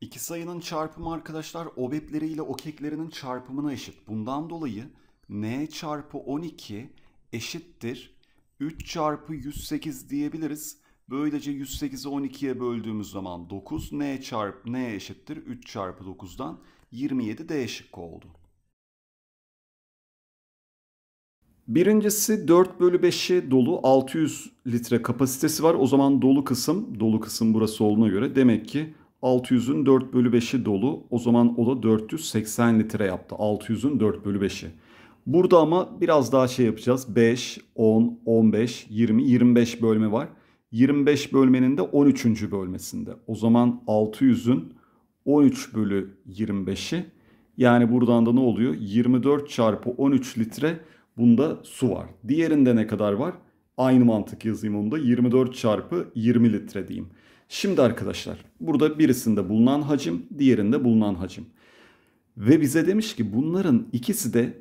İki sayının çarpımı arkadaşlar obepleri ile okeklerinin çarpımına eşit. Bundan dolayı n çarpı 12 eşittir 3 çarpı 108 diyebiliriz. Böylece 108'i 12'ye böldüğümüz zaman 9 n çarpı n eşittir 3 çarpı 9'dan 27 d şıkkı oldu. Birincisi 4 bölü 5'i dolu 600 litre kapasitesi var. O zaman dolu kısım, dolu kısım burası olduğuna göre demek ki 600'ün 4 bölü 5'i dolu. O zaman o da 480 litre yaptı. 600'ün 4 bölü 5'i. Burada ama biraz daha şey yapacağız. 5, 10, 15, 20, 25 bölme var. 25 bölmenin de 13. bölmesinde. O zaman 600'ün 13 bölü 25'i. Yani buradan da ne oluyor? 24 çarpı 13 litre bunda su var. Diğerinde ne kadar var? Aynı mantık yazayım onu da. 24 çarpı 20 litre diyeyim. Şimdi arkadaşlar burada birisinde bulunan hacim diğerinde bulunan hacim. Ve bize demiş ki bunların ikisi de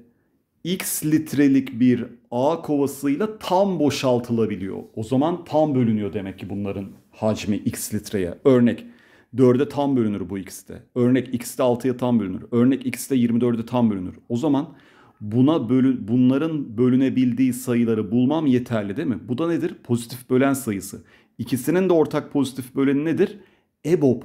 x litrelik bir A kovasıyla tam boşaltılabiliyor. O zaman tam bölünüyor demek ki bunların hacmi x litreye. Örnek 4'e tam bölünür bu ikisi de. Örnek x'de 6'ya tam bölünür. Örnek x'de 24'e tam bölünür. O zaman buna bölü, bunların bölünebildiği sayıları bulmam yeterli değil mi? Bu da nedir? Pozitif bölen sayısı. İkisinin de ortak pozitif böleni nedir? EBOB.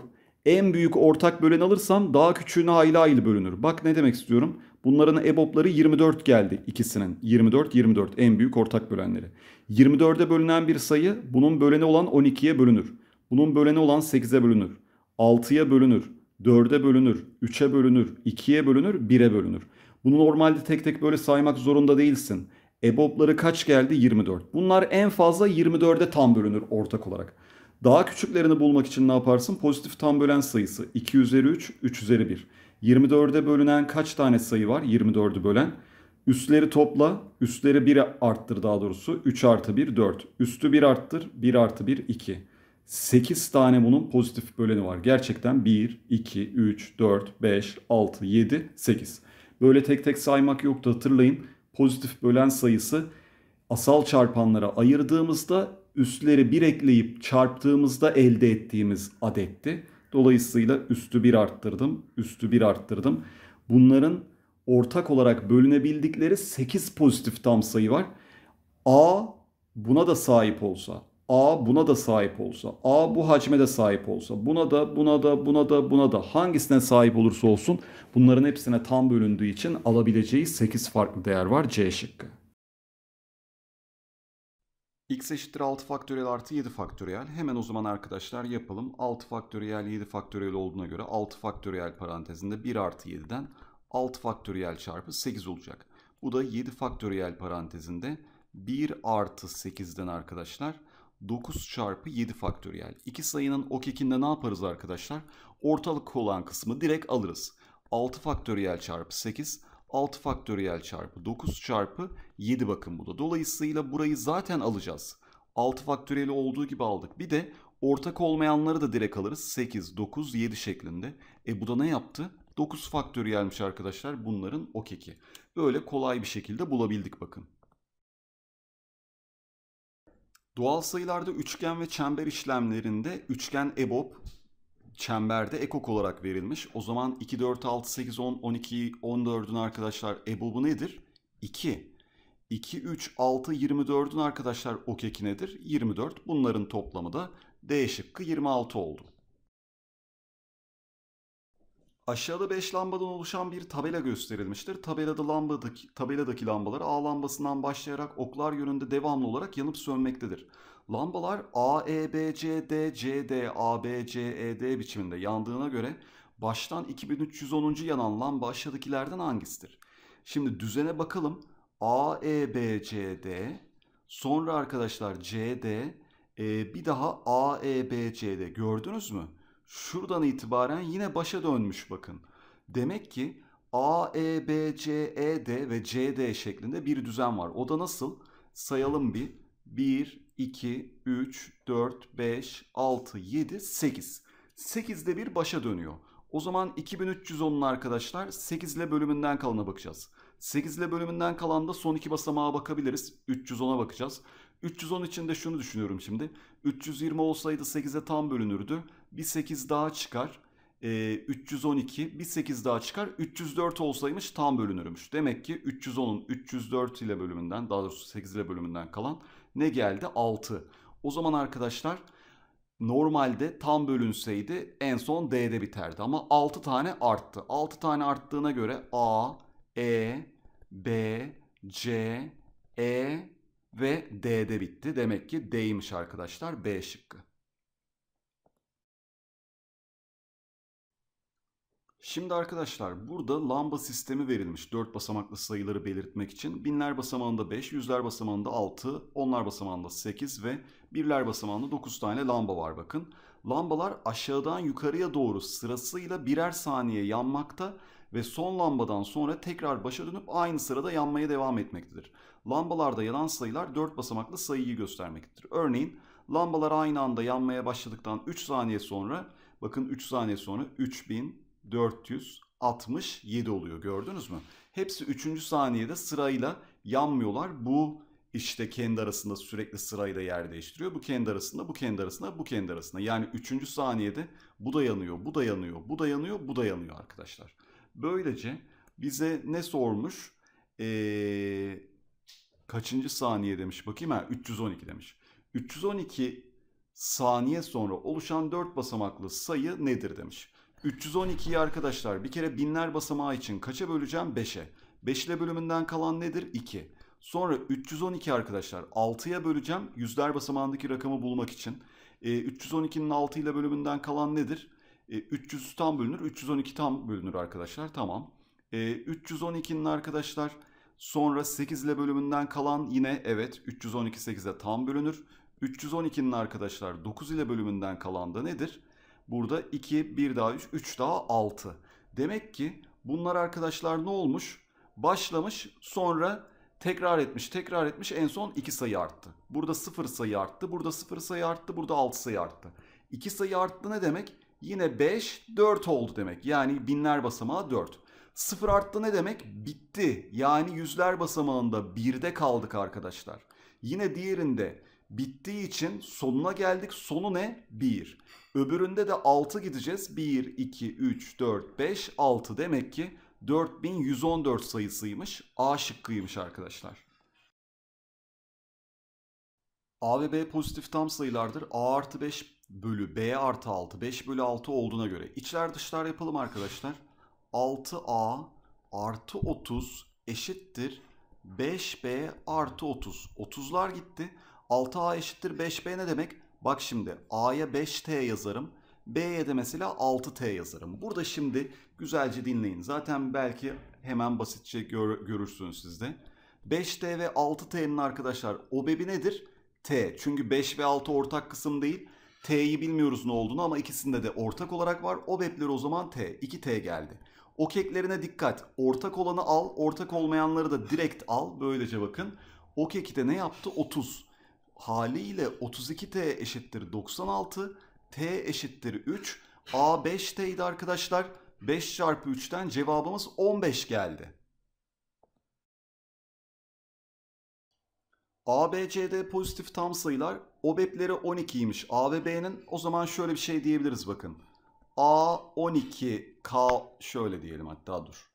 En büyük ortak bölen alırsam daha küçüğüne hayli hayli bölünür. Bak ne demek istiyorum? Bunların EBOB'ları 24 geldi ikisinin. 24, 24 en büyük ortak bölenleri. 24'e bölünen bir sayı bunun böleni olan 12'ye bölünür. Bunun böleni olan 8'e bölünür. 6'ya bölünür. 4'e bölünür. 3'e bölünür. 2'ye bölünür. 1'e bölünür. Bunu normalde tek tek böyle saymak zorunda değilsin. EBOB'ları kaç geldi? 24. Bunlar en fazla 24'e tam bölünür ortak olarak. Daha küçüklerini bulmak için ne yaparsın? Pozitif tam bölen sayısı 2 üzeri 3, 3 üzeri 1. 24'e bölünen kaç tane sayı var? 24'ü bölen. Üstleri topla. Üstleri 1'e arttır daha doğrusu. 3 artı 1 4. Üstü 1 arttır. 1 artı 1 2. 8 tane bunun pozitif böleni var. Gerçekten 1, 2, 3, 4, 5, 6, 7, 8. Böyle tek tek saymak yoktu hatırlayın pozitif bölen sayısı asal çarpanlara ayırdığımızda üstleri bir ekleyip çarptığımızda elde ettiğimiz adetti. Dolayısıyla üstü bir arttırdım, üstü bir arttırdım. Bunların ortak olarak bölünebildikleri 8 pozitif tam sayı var. A buna da sahip olsa A buna da sahip olsa, A bu hacme de sahip olsa, buna da, buna da, buna da, buna da hangisine sahip olursa olsun bunların hepsine tam bölündüğü için alabileceği 8 farklı değer var C şıkkı. x eşittir 6 faktöriyel artı 7 faktöriyel. Hemen o zaman arkadaşlar yapalım. 6 faktöriyel 7 faktöriyel olduğuna göre 6 faktöriyel parantezinde 1 artı 7'den 6 faktöriyel çarpı 8 olacak. Bu da 7 faktöriyel parantezinde 1 artı 8'den arkadaşlar 9 çarpı 7 faktöriyel. İki sayının o kekinde ne yaparız arkadaşlar? Ortalık olan kısmı direkt alırız. 6 faktöriyel çarpı 8, 6 faktöriyel çarpı 9 çarpı 7 bakın bu da. Dolayısıyla burayı zaten alacağız. 6 faktöriyeli olduğu gibi aldık. Bir de ortak olmayanları da direkt alırız. 8, 9, 7 şeklinde. E bu da ne yaptı? 9 faktöriyelmiş arkadaşlar bunların o keki. Böyle kolay bir şekilde bulabildik bakın. Doğal sayılarda üçgen ve çember işlemlerinde üçgen EBOB çemberde ekok olarak verilmiş. O zaman 2, 4, 6, 8, 10, 12, 14'ün arkadaşlar EBOB'u nedir? 2. 2, 3, 6, 24'ün arkadaşlar okeki nedir? 24. Bunların toplamı da D şıkkı 26 oldu. Aşağıda 5 lambadan oluşan bir tabela gösterilmiştir. Tabelada lambadaki, tabeladaki lambalar A lambasından başlayarak oklar yönünde devamlı olarak yanıp sönmektedir. Lambalar A, E, B, C, D, C, D, A, B, C, E, D biçiminde yandığına göre baştan 2310. yanan lamba aşağıdakilerden hangisidir? Şimdi düzene bakalım. A, E, B, C, D. Sonra arkadaşlar C, D. E, bir daha A, E, B, C, D. Gördünüz mü? Şuradan itibaren yine başa dönmüş bakın. Demek ki A, E, B, C, E, D ve C, D şeklinde bir düzen var. O da nasıl? Sayalım bir. 1, 2, 3, 4, 5, 6, 7, 8. 8'de bir başa dönüyor. O zaman 2310'un arkadaşlar 8 ile bölümünden kalana bakacağız. 8 ile bölümünden kalan da son iki basamağa bakabiliriz. 310'a bakacağız. 310 için de şunu düşünüyorum şimdi. 320 olsaydı 8'e tam bölünürdü. Bir 8 daha çıkar. 312 ee, bir 8 daha çıkar. 304 olsaymış tam bölünürmüş. Demek ki 310'un 304 ile bölümünden daha doğrusu 8 ile bölümünden kalan ne geldi? 6. O zaman arkadaşlar normalde tam bölünseydi en son D'de biterdi. Ama 6 tane arttı. 6 tane arttığına göre A, E, B, C, E ve D'de bitti. Demek ki D'ymiş arkadaşlar B şıkkı. Şimdi arkadaşlar burada lamba sistemi verilmiş 4 basamaklı sayıları belirtmek için. Binler basamağında 5, yüzler basamağında 6, onlar basamağında 8 ve birler basamağında 9 tane lamba var bakın. Lambalar aşağıdan yukarıya doğru sırasıyla birer saniye yanmakta ve son lambadan sonra tekrar başa dönüp aynı sırada yanmaya devam etmektedir. Lambalarda yanan sayılar 4 basamaklı sayıyı göstermektedir. Örneğin lambalar aynı anda yanmaya başladıktan 3 saniye sonra bakın 3 saniye sonra 3000, 467 oluyor gördünüz mü? Hepsi 3. saniyede sırayla yanmıyorlar. Bu işte kendi arasında sürekli sırayla yer değiştiriyor. Bu kendi arasında, bu kendi arasında, bu kendi arasında. Yani 3. saniyede bu da yanıyor, bu da yanıyor, bu da yanıyor, bu da yanıyor arkadaşlar. Böylece bize ne sormuş? Ee, kaçıncı saniye demiş bakayım ha 312 demiş. 312 saniye sonra oluşan 4 basamaklı sayı nedir demiş. 312'yi arkadaşlar bir kere binler basamağı için kaça böleceğim? 5'e. 5 ile bölümünden kalan nedir? 2. Sonra 312 arkadaşlar 6'ya böleceğim yüzler basamağındaki rakamı bulmak için. E, 312'nin 6 ile bölümünden kalan nedir? E, ee, 300 tam bölünür 312 tam bölünür arkadaşlar tamam. E, ee, 312'nin arkadaşlar sonra 8 ile bölümünden kalan yine evet 312 8'e tam bölünür. 312'nin arkadaşlar 9 ile bölümünden kalan da nedir? Burada 2, 1 daha 3, 3 daha 6. Demek ki bunlar arkadaşlar ne olmuş? Başlamış sonra tekrar etmiş tekrar etmiş en son 2 sayı arttı. Burada 0 sayı arttı, burada 0 sayı arttı, burada 6 sayı arttı. 2 sayı arttı ne demek? Yine 5, 4 oldu demek. Yani binler basamağı 4. 0 arttı ne demek? Bitti. Yani yüzler basamağında 1'de kaldık arkadaşlar. Yine diğerinde bittiği için sonuna geldik. Sonu ne? 1. Öbüründe de 6 gideceğiz. 1, 2, 3, 4, 5, 6 demek ki 4114 sayısıymış. A şıkkıymış arkadaşlar. A ve B pozitif tam sayılardır. A artı 5 bölü B artı 6. 5 bölü 6 olduğuna göre. İçler dışlar yapalım arkadaşlar. 6A artı 30 eşittir 5B artı 30. 30'lar gitti. 6a eşittir 5b ne demek? Bak şimdi a'ya 5t yazarım. B'ye de mesela 6T yazarım. Burada şimdi güzelce dinleyin. Zaten belki hemen basitçe gör, görürsünüz sizde. 5T ve 6T'nin arkadaşlar obebi nedir? T. Çünkü 5 ve 6 ortak kısım değil. T'yi bilmiyoruz ne olduğunu ama ikisinde de ortak olarak var. Obepleri o zaman T. 2T geldi. Okeklerine dikkat. Ortak olanı al, ortak olmayanları da direkt al. Böylece bakın. O de ne yaptı? 30 haliyle 32T eşittir 96, T eşittir 3, A 5T'ydi arkadaşlar. 5 çarpı 3'ten cevabımız 15 geldi. A, B, C, D pozitif tam sayılar. OBEP'leri 12'ymiş A ve B'nin. O zaman şöyle bir şey diyebiliriz bakın. A 12 K şöyle diyelim hatta dur.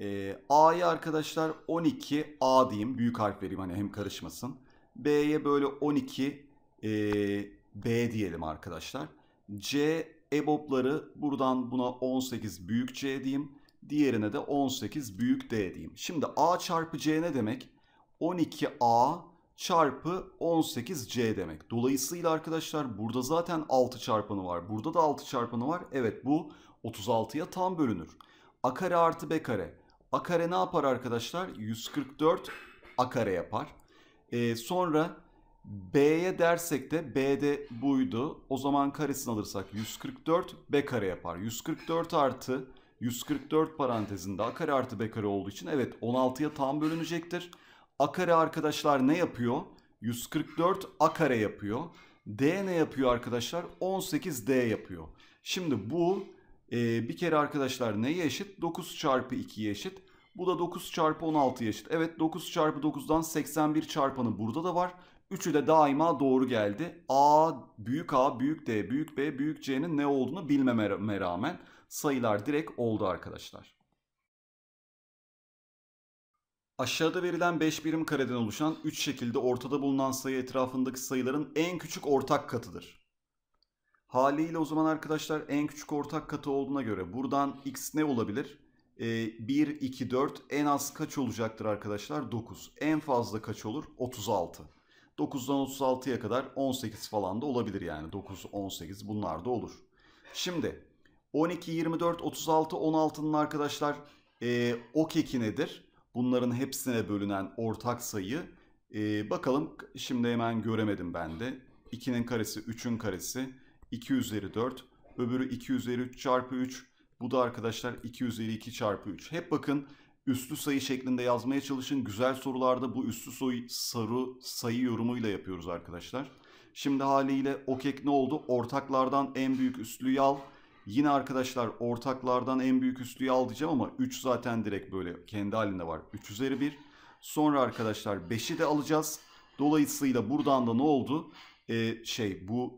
Ee, A'yı arkadaşlar 12 A diyeyim. Büyük harf vereyim hani hem karışmasın. B'ye böyle 12 e, B diyelim arkadaşlar. C EBOB'ları buradan buna 18 büyük C diyeyim. Diğerine de 18 büyük D diyeyim. Şimdi A çarpı C ne demek? 12A çarpı 18C demek. Dolayısıyla arkadaşlar burada zaten 6 çarpanı var. Burada da 6 çarpanı var. Evet bu 36'ya tam bölünür. A kare artı B kare. A kare ne yapar arkadaşlar? 144 A kare yapar. E, sonra B'ye dersek de B'de buydu. O zaman karesini alırsak 144 B kare yapar. 144 artı 144 parantezinde A kare artı B kare olduğu için evet 16'ya tam bölünecektir. A kare arkadaşlar ne yapıyor? 144 A kare yapıyor. D ne yapıyor arkadaşlar? 18 D yapıyor. Şimdi bu e, bir kere arkadaşlar neye eşit? 9 çarpı 2'ye eşit. Bu da 9 çarpı 16 eşit. Evet 9 çarpı 9'dan 81 çarpanı burada da var. Üçü de daima doğru geldi. A, büyük A, büyük D, büyük B, büyük C'nin ne olduğunu bilmeme rağmen sayılar direkt oldu arkadaşlar. Aşağıda verilen 5 birim kareden oluşan 3 şekilde ortada bulunan sayı etrafındaki sayıların en küçük ortak katıdır. Haliyle o zaman arkadaşlar en küçük ortak katı olduğuna göre buradan x ne olabilir? E, 1, 2, 4 en az kaç olacaktır arkadaşlar? 9. En fazla kaç olur? 36. 9'dan 36'ya kadar 18 falan da olabilir yani. 9, 18 bunlar da olur. Şimdi 12, 24, 36, 16'nın arkadaşlar e, ee, ok eki nedir? Bunların hepsine bölünen ortak sayı. E, bakalım şimdi hemen göremedim ben de. 2'nin karesi, 3'ün karesi, 2 üzeri 4, öbürü 2 üzeri 3 çarpı 3, bu da arkadaşlar 252 çarpı 3. Hep bakın üstü sayı şeklinde yazmaya çalışın. Güzel sorularda bu üstü sayı sarı sayı yorumuyla yapıyoruz arkadaşlar. Şimdi haliyle o kek ne oldu? Ortaklardan en büyük üstlüyü al. Yine arkadaşlar ortaklardan en büyük üstlüyü al diyeceğim ama 3 zaten direkt böyle kendi halinde var. 3 üzeri 1. Sonra arkadaşlar 5'i de alacağız. Dolayısıyla buradan da ne oldu? Ee, şey bu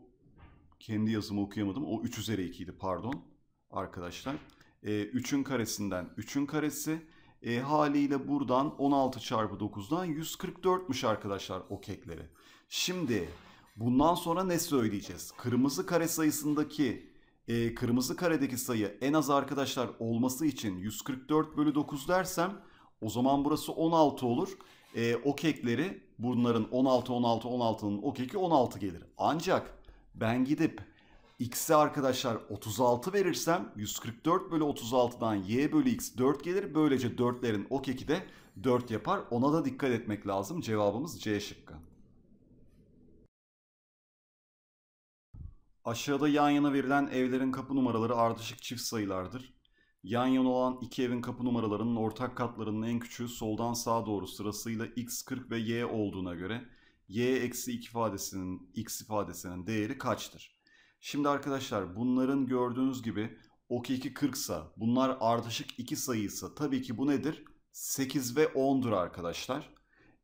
kendi yazımı okuyamadım. O 3 üzeri 2 idi pardon arkadaşlar. 3'ün ee, karesinden 3'ün karesi. E, haliyle buradan 16 çarpı 9'dan 144'müş arkadaşlar o kekleri. Şimdi bundan sonra ne söyleyeceğiz? Kırmızı kare sayısındaki e, kırmızı karedeki sayı en az arkadaşlar olması için 144 bölü 9 dersem o zaman burası 16 olur. E, o kekleri bunların 16 16 16'nın o keki 16 gelir. Ancak ben gidip X'e arkadaşlar 36 verirsem 144 bölü 36'dan y bölü x 4 gelir. Böylece 4'lerin o keki de 4 yapar. Ona da dikkat etmek lazım. Cevabımız C şıkkı. Aşağıda yan yana verilen evlerin kapı numaraları ardışık çift sayılardır. Yan yana olan iki evin kapı numaralarının ortak katlarının en küçüğü soldan sağa doğru sırasıyla x40 ve y olduğuna göre y-2 ifadesinin x ifadesinin değeri kaçtır? Şimdi arkadaşlar bunların gördüğünüz gibi ok 2 40 sa bunlar ardışık 2 sayıysa tabii ki bu nedir? 8 ve 10'dur arkadaşlar.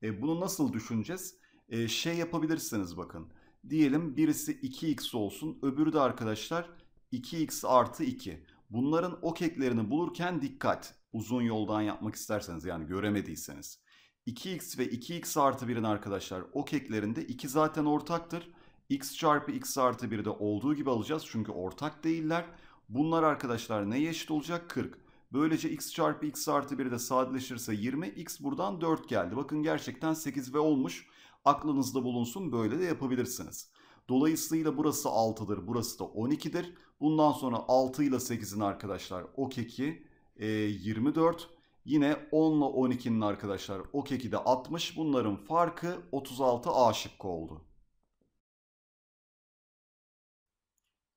E, bunu nasıl düşüneceğiz? E, şey yapabilirsiniz bakın. Diyelim birisi 2x olsun öbürü de arkadaşlar 2x artı 2. Bunların ok eklerini bulurken dikkat. Uzun yoldan yapmak isterseniz yani göremediyseniz. 2x ve 2x artı 1'in arkadaşlar ok eklerinde 2 zaten ortaktır x çarpı x artı 1'i de olduğu gibi alacağız çünkü ortak değiller. Bunlar arkadaşlar neye eşit olacak? 40. Böylece x çarpı x artı 1 de sadeleşirse 20. x buradan 4 geldi. Bakın gerçekten 8 ve olmuş. Aklınızda bulunsun böyle de yapabilirsiniz. Dolayısıyla burası 6'dır. Burası da 12'dir. Bundan sonra 6 ile 8'in arkadaşlar o keki e, 24. Yine 10 ile 12'nin arkadaşlar o keki de 60. Bunların farkı 36 A şıkkı oldu.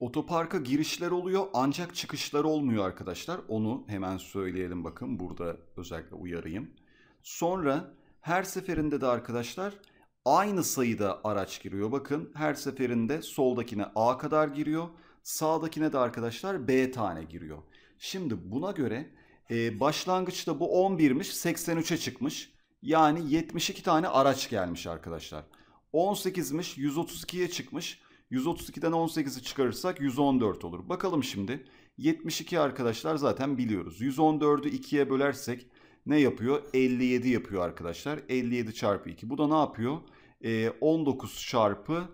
Otoparka girişler oluyor ancak çıkışlar olmuyor arkadaşlar. Onu hemen söyleyelim bakın burada özellikle uyarayım. Sonra her seferinde de arkadaşlar aynı sayıda araç giriyor. Bakın her seferinde soldakine A kadar giriyor. Sağdakine de arkadaşlar B tane giriyor. Şimdi buna göre e, başlangıçta bu 11'miş 83'e çıkmış. Yani 72 tane araç gelmiş arkadaşlar. 18'miş 132'ye çıkmış. 132'den 18'i çıkarırsak 114 olur. Bakalım şimdi. 72 arkadaşlar zaten biliyoruz. 114'ü 2'ye bölersek ne yapıyor? 57 yapıyor arkadaşlar. 57 çarpı 2. Bu da ne yapıyor? E, ee, 19 çarpı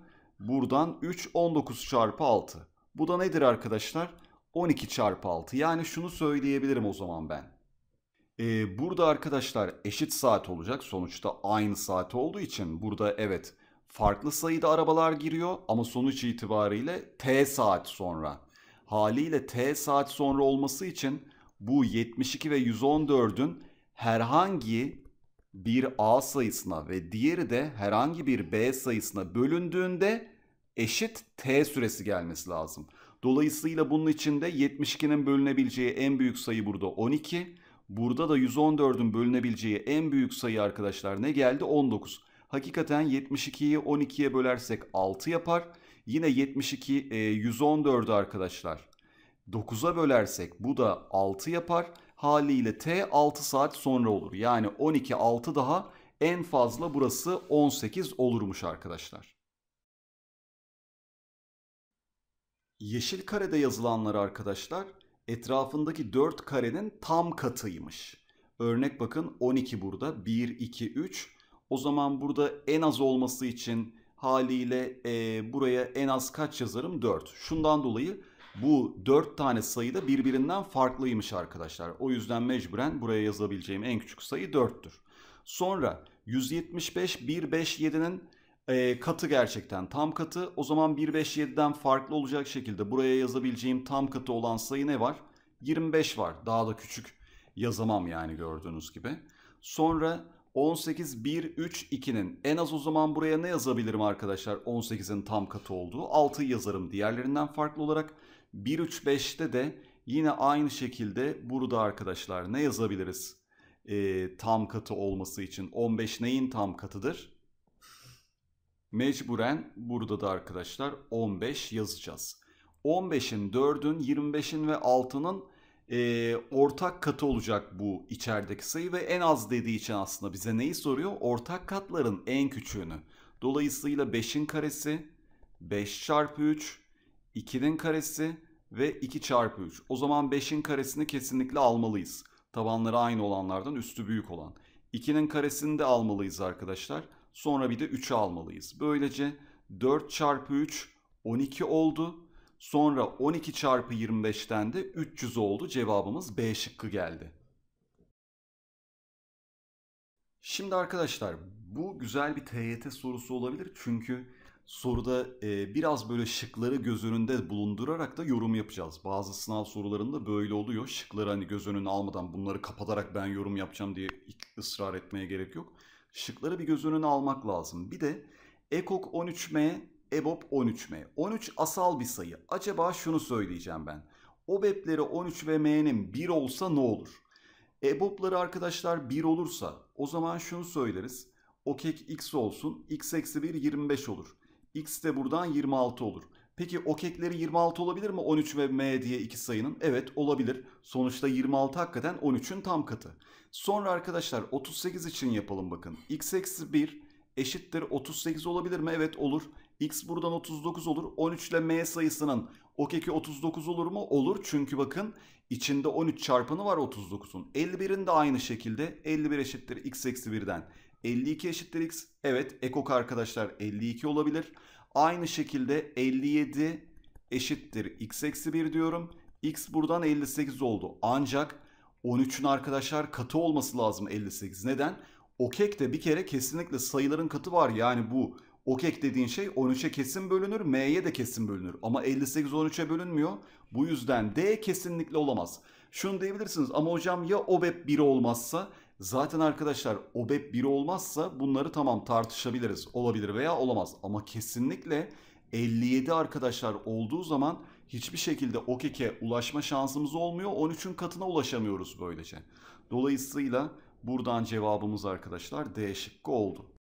buradan 3 19 çarpı 6. Bu da nedir arkadaşlar? 12 çarpı 6. Yani şunu söyleyebilirim o zaman ben. E, burada arkadaşlar eşit saat olacak. Sonuçta aynı saat olduğu için burada evet farklı sayıda arabalar giriyor ama sonuç itibariyle T saat sonra. Haliyle T saat sonra olması için bu 72 ve 114'ün herhangi bir A sayısına ve diğeri de herhangi bir B sayısına bölündüğünde eşit T süresi gelmesi lazım. Dolayısıyla bunun içinde 72'nin bölünebileceği en büyük sayı burada 12. Burada da 114'ün bölünebileceği en büyük sayı arkadaşlar ne geldi? 19. Hakikaten 72'yi 12'ye bölersek 6 yapar. Yine 72 e, 114'ü arkadaşlar. 9'a bölersek bu da 6 yapar. Haliyle T 6 saat sonra olur. Yani 12 6 daha en fazla burası 18 olurmuş arkadaşlar. Yeşil karede yazılanlar arkadaşlar etrafındaki 4 karenin tam katıymış. Örnek bakın 12 burada 1, 2, 3 o zaman burada en az olması için haliyle e, buraya en az kaç yazarım? 4. Şundan dolayı bu 4 tane sayı da birbirinden farklıymış arkadaşlar. O yüzden mecburen buraya yazabileceğim en küçük sayı 4'tür. Sonra 175 157'nin e, katı gerçekten tam katı. O zaman 157'den farklı olacak şekilde buraya yazabileceğim tam katı olan sayı ne var? 25 var. Daha da küçük yazamam yani gördüğünüz gibi. Sonra 18, 1, 3, 2'nin en az o zaman buraya ne yazabilirim arkadaşlar 18'in tam katı olduğu 6'yı yazarım diğerlerinden farklı olarak. 1, 3, 5'te de yine aynı şekilde burada arkadaşlar ne yazabiliriz ee, tam katı olması için 15 neyin tam katıdır? Mecburen burada da arkadaşlar 15 yazacağız. 15'in 4'ün 25'in ve 6'nın e, ortak katı olacak bu içerideki sayı ve en az dediği için aslında bize neyi soruyor? Ortak katların en küçüğünü. Dolayısıyla 5'in karesi 5 çarpı 3, 2'nin karesi ve 2 çarpı 3. O zaman 5'in karesini kesinlikle almalıyız. Tabanları aynı olanlardan üstü büyük olan. 2'nin karesini de almalıyız arkadaşlar. Sonra bir de 3'ü almalıyız. Böylece 4 çarpı 3 12 oldu Sonra 12 çarpı 25'ten de 300 oldu. Cevabımız B şıkkı geldi. Şimdi arkadaşlar bu güzel bir TYT sorusu olabilir. Çünkü soruda e, biraz böyle şıkları göz önünde bulundurarak da yorum yapacağız. Bazı sınav sorularında böyle oluyor. Şıkları hani göz önüne almadan bunları kapatarak ben yorum yapacağım diye ısrar etmeye gerek yok. Şıkları bir göz önüne almak lazım. Bir de EKOK 13M EBOB 13M. 13 asal bir sayı. Acaba şunu söyleyeceğim ben. OBEP'leri 13 ve M'nin 1 olsa ne olur? EBOB'ları arkadaşlar 1 olursa o zaman şunu söyleriz. OKEK X olsun. X eksi 1 25 olur. X de buradan 26 olur. Peki OKEK'leri 26 olabilir mi 13 ve M diye iki sayının? Evet olabilir. Sonuçta 26 hakikaten 13'ün tam katı. Sonra arkadaşlar 38 için yapalım bakın. X eksi 1 eşittir 38 olabilir mi? Evet olur. X buradan 39 olur. 13 ile M sayısının okeki 39 olur mu? Olur. Çünkü bakın içinde 13 çarpanı var 39'un. 51'in de aynı şekilde 51 eşittir x eksi 1'den. 52 eşittir x. Evet ekok arkadaşlar 52 olabilir. Aynı şekilde 57 eşittir x eksi 1 diyorum. X buradan 58 oldu. Ancak 13'ün arkadaşlar katı olması lazım 58. Neden? O de bir kere kesinlikle sayıların katı var. Yani bu OKEK dediğin şey 13'e kesin bölünür, M'ye de kesin bölünür. Ama 58 13'e bölünmüyor. Bu yüzden D kesinlikle olamaz. Şunu diyebilirsiniz ama hocam ya OBEP 1 olmazsa zaten arkadaşlar OBEP 1 olmazsa bunları tamam tartışabiliriz. Olabilir veya olamaz ama kesinlikle 57 arkadaşlar olduğu zaman hiçbir şekilde OKEK'e ulaşma şansımız olmuyor. 13'ün katına ulaşamıyoruz böylece. Dolayısıyla buradan cevabımız arkadaşlar D şıkkı oldu.